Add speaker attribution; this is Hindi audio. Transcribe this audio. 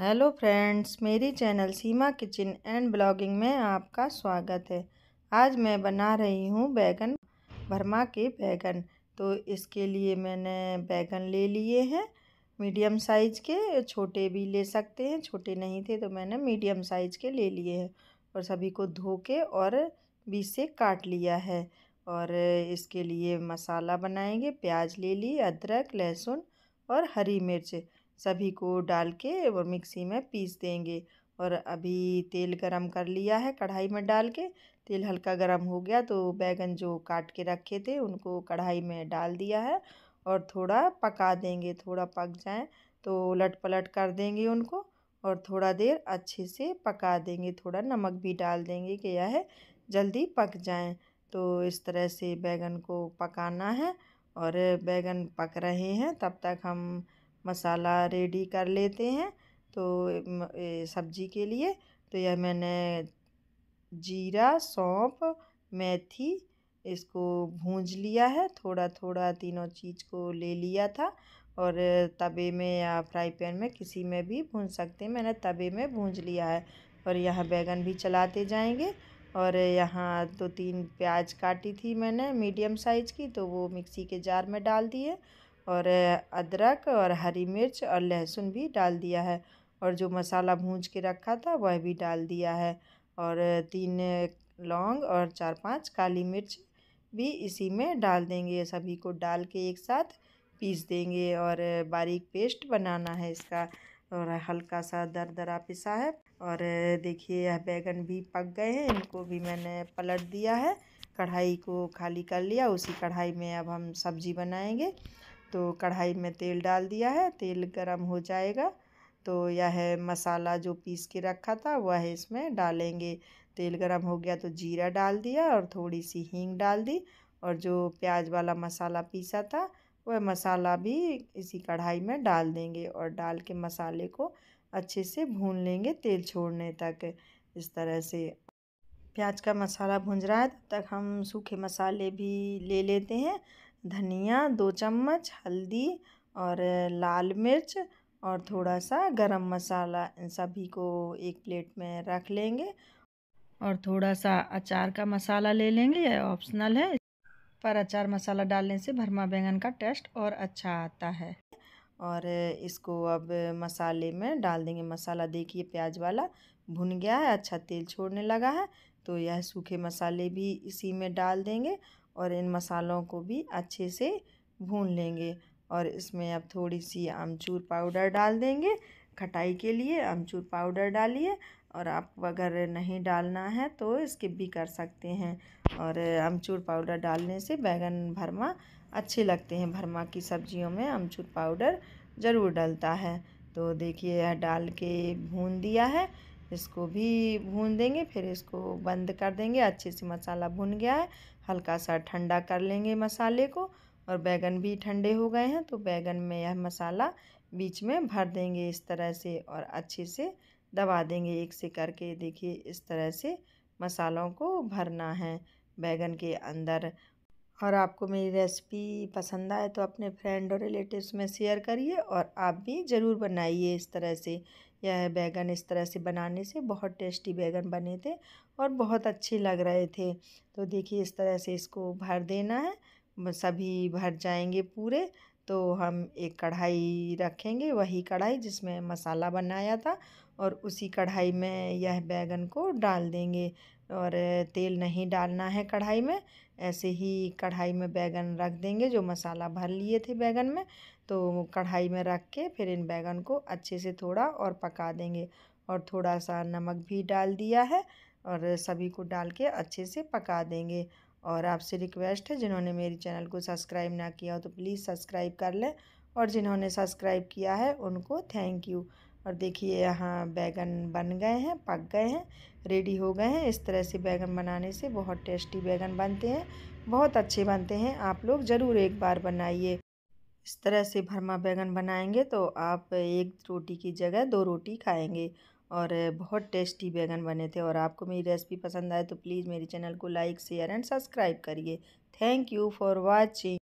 Speaker 1: हेलो फ्रेंड्स मेरी channel Seema kitchen and blogging में आपका स्वागत है आज मैं बना रही हूँ बैगन भरमा के बैगन तो इसके लिए मैंने बैगन ले लिए हैं मीडियम साइज़ के छोटे भी ले सकते हैं छोटे नहीं थे तो मैंने मीडियम साइज़ के ले लिए हैं और सभी को धो के और बीच से काट लिया है और इसके लिए मसाला बनाएंगे प्याज ले ली अदरक लहसुन और हरी मिर्च सभी को डाल के और मिक्सी में पीस देंगे और अभी तेल गरम कर लिया है कढ़ाई में डाल के तेल हल्का गरम हो गया तो बैगन जो काट के रखे थे उनको कढ़ाई में डाल दिया है और थोड़ा पका देंगे थोड़ा पक जाए तो उलट पलट कर देंगे उनको और थोड़ा देर अच्छे से पका देंगे थोड़ा नमक भी डाल देंगे कि यह जल्दी पक जाए तो इस तरह से बैगन को पकाना है और बैगन पक रहे हैं तब तक हम मसाला रेडी कर लेते हैं तो सब्ज़ी के लिए तो यह मैंने जीरा सौंप मेथी इसको भूंज लिया है थोड़ा थोड़ा तीनों चीज़ को ले लिया था और तवे में या फ्राई पैन में किसी में भी भून सकते हैं मैंने तवे में भूंज लिया है और यहाँ बैगन भी चलाते जाएंगे और यहाँ दो तीन प्याज काटी थी मैंने मीडियम साइज़ की तो वो मिक्सी के जार में डाल दिए और अदरक और हरी मिर्च और लहसुन भी डाल दिया है और जो मसाला भूंज के रखा था वह भी डाल दिया है और तीन लौंग और चार पांच काली मिर्च भी इसी में डाल देंगे सभी को डाल के एक साथ पीस देंगे और बारीक पेस्ट बनाना है इसका और हल्का सा दर दरा पिसा है और देखिए यह बैगन भी पक गए हैं इनको भी मैंने पलट दिया है कढ़ाई को खाली कर लिया उसी कढ़ाई में अब हम सब्जी बनाएंगे तो कढ़ाई में तेल डाल दिया है तेल गरम हो जाएगा तो यह मसाला जो पीस के रखा था वह इसमें डालेंगे तेल गरम हो गया तो जीरा डाल दिया और थोड़ी सी हींग डाल दी और जो प्याज वाला मसाला पीसा था वह मसाला भी इसी कढ़ाई में डाल देंगे और डाल के मसाले को अच्छे से भून लेंगे तेल छोड़ने तक इस तरह से प्याज का मसाला भुंज रहा है तब तक हम सूखे मसाले भी ले लेते हैं धनिया दो चम्मच हल्दी और लाल मिर्च और थोड़ा सा गरम मसाला इन सभी को एक प्लेट में रख लेंगे और थोड़ा सा अचार का मसाला ले लेंगे यह ऑप्शनल है पर अचार मसाला डालने से भरमा बैंगन का टेस्ट और अच्छा आता है और इसको अब मसाले में डाल देंगे मसाला देखिए प्याज वाला भुन गया है अच्छा तेल छोड़ने लगा है तो यह सूखे मसाले भी इसी में डाल देंगे और इन मसालों को भी अच्छे से भून लेंगे और इसमें अब थोड़ी सी आमचूर पाउडर डाल देंगे खटाई के लिए आमचूर पाउडर डालिए और आप अगर नहीं डालना है तो स्किप भी कर सकते हैं और अमचूर पाउडर डालने से बैगन भरमा अच्छे लगते हैं भरमा की सब्जियों में अमचूर पाउडर ज़रूर डलता है तो देखिए यह डाल के भून दिया है इसको भी भून देंगे फिर इसको बंद कर देंगे अच्छे से मसाला भुन गया है हल्का सा ठंडा कर लेंगे मसाले को और बैगन भी ठंडे हो गए हैं तो बैगन में यह मसाला बीच में भर देंगे इस तरह से और अच्छे से दबा देंगे एक से करके देखिए इस तरह से मसालों को भरना है बैगन के अंदर और आपको मेरी रेसिपी पसंद आए तो अपने फ्रेंड और रिलेटिव्स में शेयर करिए और आप भी ज़रूर बनाइए इस तरह से यह बैगन इस तरह से बनाने से बहुत टेस्टी बैगन बने थे और बहुत अच्छे लग रहे थे तो देखिए इस तरह से इसको भर देना है सभी भर जाएंगे पूरे तो हम एक कढ़ाई रखेंगे वही कढ़ाई जिसमें मसाला बनाया था और उसी कढ़ाई में यह बैगन को डाल देंगे और तेल नहीं डालना है कढ़ाई में ऐसे ही कढ़ाई में बैगन रख देंगे जो मसाला भर लिए थे बैगन में तो कढ़ाई में रख के फिर इन बैगन को अच्छे से थोड़ा और पका देंगे और थोड़ा सा नमक भी डाल दिया है और सभी को डाल के अच्छे से पका देंगे और आपसे रिक्वेस्ट है जिन्होंने मेरे चैनल को सब्सक्राइब ना किया हो तो प्लीज़ सब्सक्राइब कर लें और जिन्होंने सब्सक्राइब किया है उनको थैंक यू और देखिए यहाँ बैगन बन गए हैं पक गए हैं रेडी हो गए हैं इस तरह से बैगन बनाने से बहुत टेस्टी बैगन बनते हैं बहुत अच्छे बनते हैं आप लोग ज़रूर एक बार बनाइए इस तरह से भरमा बैगन बनाएंगे तो आप एक रोटी की जगह दो रोटी खाएंगे और बहुत टेस्टी बैगन बने थे और आपको मेरी रेसिपी पसंद आए तो प्लीज़ मेरे चैनल को लाइक शेयर एंड सब्सक्राइब करिए थैंक यू फॉर वॉचिंग